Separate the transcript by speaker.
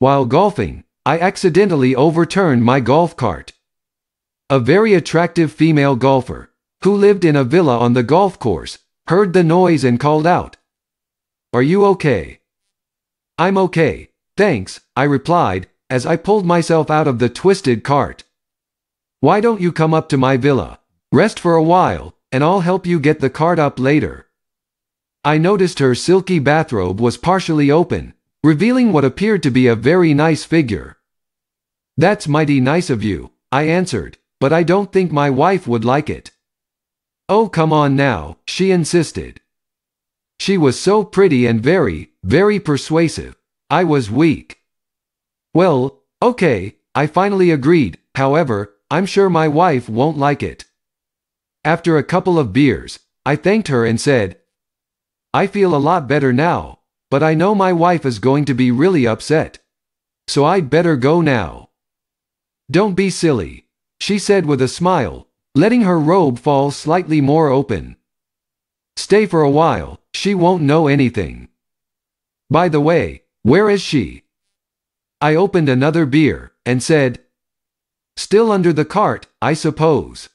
Speaker 1: While golfing, I accidentally overturned my golf cart. A very attractive female golfer, who lived in a villa on the golf course, heard the noise and called out, Are you okay? I'm okay, thanks, I replied, as I pulled myself out of the twisted cart. Why don't you come up to my villa? Rest for a while, and I'll help you get the cart up later. I noticed her silky bathrobe was partially open, revealing what appeared to be a very nice figure. That's mighty nice of you, I answered, but I don't think my wife would like it. Oh come on now, she insisted. She was so pretty and very, very persuasive. I was weak. Well, okay, I finally agreed, however, I'm sure my wife won't like it. After a couple of beers, I thanked her and said, I feel a lot better now, but I know my wife is going to be really upset. So I'd better go now. Don't be silly, she said with a smile, letting her robe fall slightly more open. Stay for a while, she won't know anything. By the way, where is she? I opened another beer, and said, Still under the cart, I suppose.